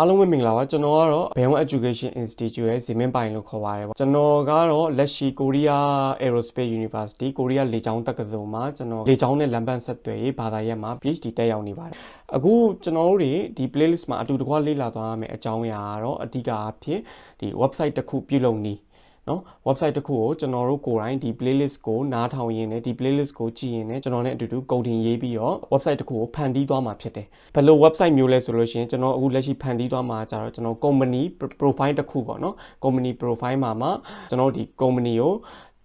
အားလုံးပဲမင်္ဂလာပါကျွန်တော်ကတော့ Bayonne Education Institute ရဲ့ဇင်မင်းပိုင်လို့ခေါ်ပါတယ်ပေါ့ကျွန်တော်ကတော့လက်ရှိ Korea Aerospace University Korea လေကြောင်းတက္ကသိုလ်မှာကျွန်တော်လေကြောင်းနဲ့လမ်းပန်းဆက်သွယ်ရေးဘာသာရပ်မှာ PhD တက်ရောက်နေပါတယ်အခုကျွန်တော်တို့တွေဒီ playlist မှာအတူတကွလေ့လာသွားရမယ့်အကြောင်းအရာကတော့အဓိကအားဖြင့်ဒီ website တစ်ခုပြုလုပ်နေနော် website တစ်ခုကိုကျွန်တော်တို့ကိုယ်တိုင်ဒီ playlist ကိုနားထောင်ရင်းနဲ့ဒီ playlist ကိုကြည့်ရင်းနဲ့ကျွန်တော်နဲ့အတူတူကုန်တင်ရေးပြီးတော့ website တစ်ခုကိုဖန်တီးသွားမှာဖြစ်တယ်ဘယ်လို website မျိုးလဲဆိုလို့ရှိရင်ကျွန်တော်အခုလက်ရှိဖန်တီးသွားမှာကြတော့ကျွန်တော် company profile တစ်ခုပေါ့နော် company profile မှာမှာကျွန်တော်ဒီ company ကို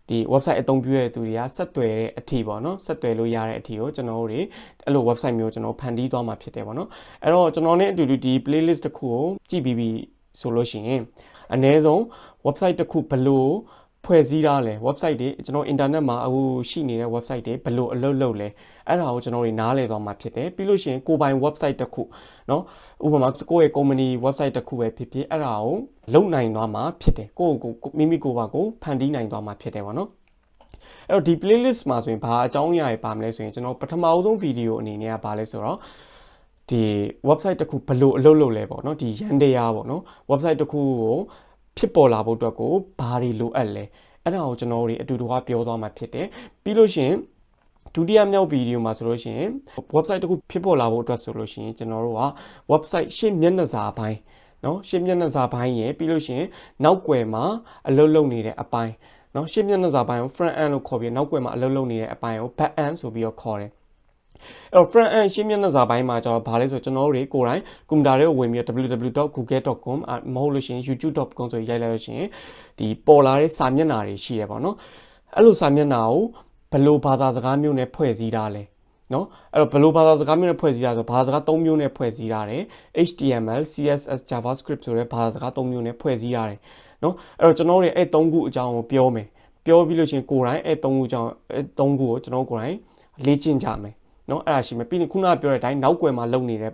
ဒီ website အသုံးပြုရတဲ့သူတွေကဆက်သွယ်တဲ့အထီပေါ့နော်ဆက်သွယ်လို့ရတဲ့အထီကိုကျွန်တော်တို့တွေအဲ့လို website မျိုးကျွန်တော်ဖန်တီးသွားမှာဖြစ်တယ်ပေါ့နော်အဲ့တော့ကျွန်တော်နဲ့အတူတူဒီ playlist တစ်ခုကိုကြည့်ပြီးပြီးဆိုလို့ရှိရင်အ ਨੇ ဆုံး website တစ်ခုဘလို့ဖွဲ့စည်းထားလဲ website တွေကျွန်တော် internet မှာအခုရှိနေတဲ့ website တွေဘလို့အလုပ်လုပ်လဲအဲ့ဒါကိုကျွန်တော်တွေနားလည်သွားမှာဖြစ်တယ်ပြီးလို့ရှိရင်ကိုပိုင် website တစ်ခုเนาะဥပမာကိုယ့်ရဲ့ company website တစ်ခုပဲဖြစ်ဖြစ်အဲ့ဒါကိုလုပ်နိုင်သွားမှာဖြစ်တယ်ကိုယ့်ကိုမိမိကိုယ်ပါကိုဖန်တီးနိုင်သွားမှာဖြစ်တယ်ဗောနော်အဲ့တော့ဒီ playlist မှာဆိုရင်ဘာအကြောင်းအရာတွေပါမလဲဆိုရင်ကျွန်တော်ပထမအဆုံးဗီဒီယိုအနေနဲ့ကဘာလဲဆိုတော့ဒီ website တစ်ခုဘလို့အလုပ်လုပ်လဲပေါ့နော်ဒီရန်တရားပေါ့နော် website တစ်ခုကိုဖြစ်ပေါ်လာဖို့အတွက်ကိုဘာတွေလိုအပ်လဲအဲ့ဒါကိုကျွန်တော်တို့အတူတူဟာပြောသွားမှာဖြစ်တယ်ပြီးလို့ရှိရင်ဒုတိယမြောက်ဗီဒီယိုမှာဆိုလို့ရှိရင် website တခုဖြစ်ပေါ်လာဖို့အတွက်ဆိုလို့ရှိရင်ကျွန်တော်တို့က website ရှင်းမျက်နှာစာပိုင်းเนาะရှင်းမျက်နှာစာပိုင်းရယ်ပြီးလို့ရှိရင် နောက်ွယ်မှာအလုပ်လုပ်နေတဲ့အပိုင်းเนาะရှင်းမျက်နှာစာပိုင်းကို front end လို့ခေါ်ပြီးနောက်ွယ်မှာအလုပ်လုပ်နေတဲ့အပိုင်းကို back end ဆိုပြီးတော့ခေါ်တယ်အဲ့တော့ front end ရှင်းမျက်နှာစာပိုင်းမှာကျွန်တော်ဗာလဲဆိုကျွန်တော်တို့တွေကိုယ်တိုင်ကွန်ပျူတာတွေကိုဝင်ပြီး www.google.com မဟုတ်လို့ရှိရင် youtube.com ဆိုရိုက်လိုက်လို့ရှိရင်ဒီပေါ်လာတဲ့စာမျက်နှာတွေရှိတယ်ပေါ့နော်အဲ့လိုစာမျက်နှာကိုဘယ်လိုဘာသာစကားမျိုးနဲ့ဖွဲ့စည်းထားလဲနော်အဲ့တော့ဘယ်လိုဘာသာစကားမျိုးနဲ့ဖွဲ့စည်းတာဆိုဘာသာစကား၃မျိုးနဲ့ဖွဲ့စည်းထားတယ် HTML CSS JavaScript ဆိုတဲ့ဘာသာစကား၃မျိုးနဲ့ဖွဲ့စည်းထားတယ်နော်အဲ့တော့ကျွန်တော်တို့ရဲ့အဲ့၃ခုအကြောင်းကိုပြောမယ်ပြောပြီးလို့ရှိရင်ကိုယ်တိုင်အဲ့၃ခုအကြောင်းအဲ့၃ခုကိုကျွန်တော်ကိုယ်တိုင်လေ့ကျင့်ကြမယ်เนาะအဲ့ဒါရှိမယ်ပြီးရင်ခုနကပြောတဲ့အတိုင်းနောက်ွယ်မှာလုံနေတဲ့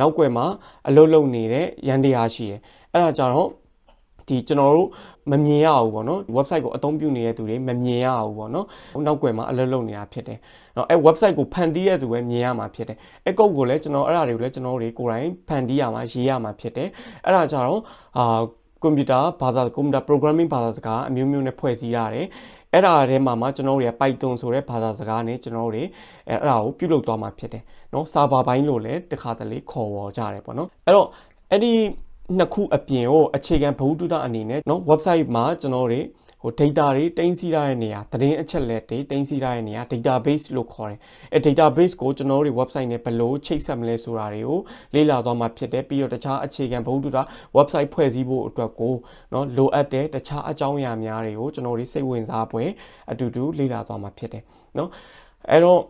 နောက်ွယ်မှာအလုပ်လုပ်နေတဲ့ရန်တရားရှိတယ်အဲ့ဒါကြတော့ဒီကျွန်တော်တို့မမြင်ရဘူးပေါ့နော် website ကိုအသုံးပြုနေတဲ့သူတွေမမြင်ရဘူးပေါ့နော်နောက်ွယ်မှာအလုပ်လုပ်နေတာဖြစ်တယ်เนาะအဲ website ကိုဖန်တီးရသူပဲမြင်ရမှာဖြစ်တယ်အဲကုတ်ကိုလည်းကျွန်တော်အဲ့ဒါတွေကိုလည်းကျွန်တော်တွေကိုယ်တိုင်ဖန်တီးရမှာရေးရမှာဖြစ်တယ်အဲ့ဒါကြတော့အာကွန်ပျူတာဘာသာကွန်ပျူတာ programming ဘာသာစကားအမျိုးမျိုးနဲ့ဖွဲ့စည်းရတယ်အဲ့ဒါထဲမှာမှကျွန်တော်တို့ရဲ့ Python ဆိုတဲ့ဘာသာစကားနဲ့ကျွန်တော်တို့အဲ့ဒါကိုပြုလုပ်သွားမှာဖြစ်တယ်เนาะ server ဘိုင်းလို့လည်းတခါတလေခေါ်ဝေါ်ကြတယ်ပေါ့เนาะအဲ့တော့အဲ့ဒီနှစ်ခုအပြင်ကိုအခြေခံဗဟုသုတအနေနဲ့เนาะ website မှာကျွန်တော်တို့ို data တွေတင်စီရတဲ့နေရာသတင်းအချက်လက်တွေတင်စီရတဲ့နေရာ database လို့ခေါ်တယ်အဲ database ကိုကျွန်တော်တို့ website နဲ့ဘယ်လိုချိတ်ဆက်မလဲဆိုတာတွေကိုလေ့လာသွားမှာဖြစ်တယ်ပြီးတော့တခြားအခြေခံဘုဒ္ဓတာ website ဖွဲ့စည်းဖို့အတွက်ကိုเนาะလိုအပ်တဲ့တခြားအကြောင်းအရာများတွေကိုကျွန်တော်တို့စိတ်ဝင်စားပွဲအတူတူလေ့လာသွားမှာဖြစ်တယ်เนาะအဲတော့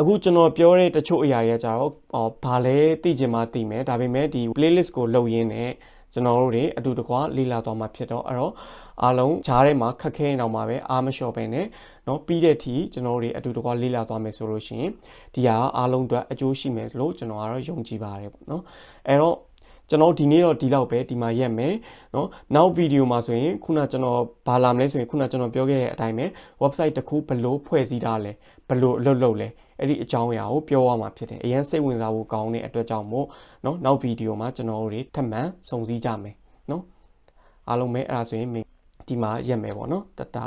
အခုကျွန်တော်ပြောတဲ့တချို့အရာတွေကကြတော့ဘာလဲသိချင်မှသိမယ်ဒါပေမဲ့ဒီ playlist ကိုလုပ်ရင်းနဲ့ကျွန်တော်တို့တွေအတူတကွာ လေ့လာသွားမှာဖြစ်တော့အဲ့တော့အားလုံးဂျားထဲမှာခက်ခဲနေတော့မှာပဲအားမလျှော့ပဲနဲ့เนาะပြီးတဲ့အထိကျွန်တော်တို့အတူတကွလေ့လာသွားမယ်ဆိုလို့ရှိရင်ဒီဟာအားလုံးအတွက်အကျိုးရှိမယ်လို့ကျွန်တော်ကတော့ယုံကြည်ပါတယ်ပေါ့เนาะအဲ့တော့ကျွန်တော်ဒီနေ့တော့ဒီလောက်ပဲဒီမှာရက်မယ်เนาะနောက်ဗီဒီယိုမှာဆိုရင် ခုနကျွန်တော်ဘာလာမလဲဆိုရင်ခုနကျွန်တော်ပြောခဲ့တဲ့အတိုင်းပဲ website တစ်ခုဘလို့ဖွဲ့စည်းတာလဲဘလို့အလုပ်လုပ်လဲအဲ့ဒီအကြောင်းအရာကိုပြောရမှာဖြစ်တယ်အရင်စိတ်ဝင်စားဖို့ကောင်းတဲ့အတွက်ကြောင့်မို့เนาะနောက်ဗီဒီယိုမှာကျွန်တော်တို့တွေထပ်မံစုံစည်းကြမယ်เนาะအားလုံးပဲအဲ့ဒါဆိုရင်ဒီမှာရက်မယ်ပေါ့နော်တတာ